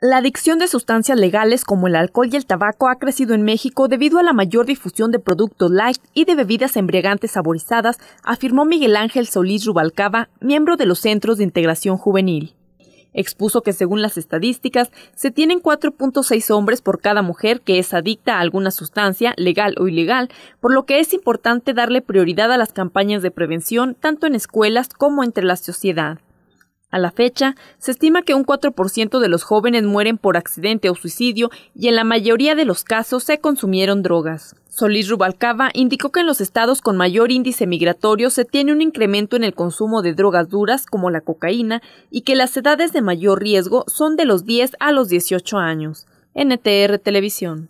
La adicción de sustancias legales como el alcohol y el tabaco ha crecido en México debido a la mayor difusión de productos light y de bebidas embriagantes saborizadas, afirmó Miguel Ángel Solís Rubalcaba, miembro de los Centros de Integración Juvenil. Expuso que según las estadísticas, se tienen 4.6 hombres por cada mujer que es adicta a alguna sustancia, legal o ilegal, por lo que es importante darle prioridad a las campañas de prevención tanto en escuelas como entre la sociedad. A la fecha, se estima que un 4% de los jóvenes mueren por accidente o suicidio y en la mayoría de los casos se consumieron drogas. Solís Rubalcaba indicó que en los estados con mayor índice migratorio se tiene un incremento en el consumo de drogas duras como la cocaína y que las edades de mayor riesgo son de los 10 a los 18 años. NTR Televisión.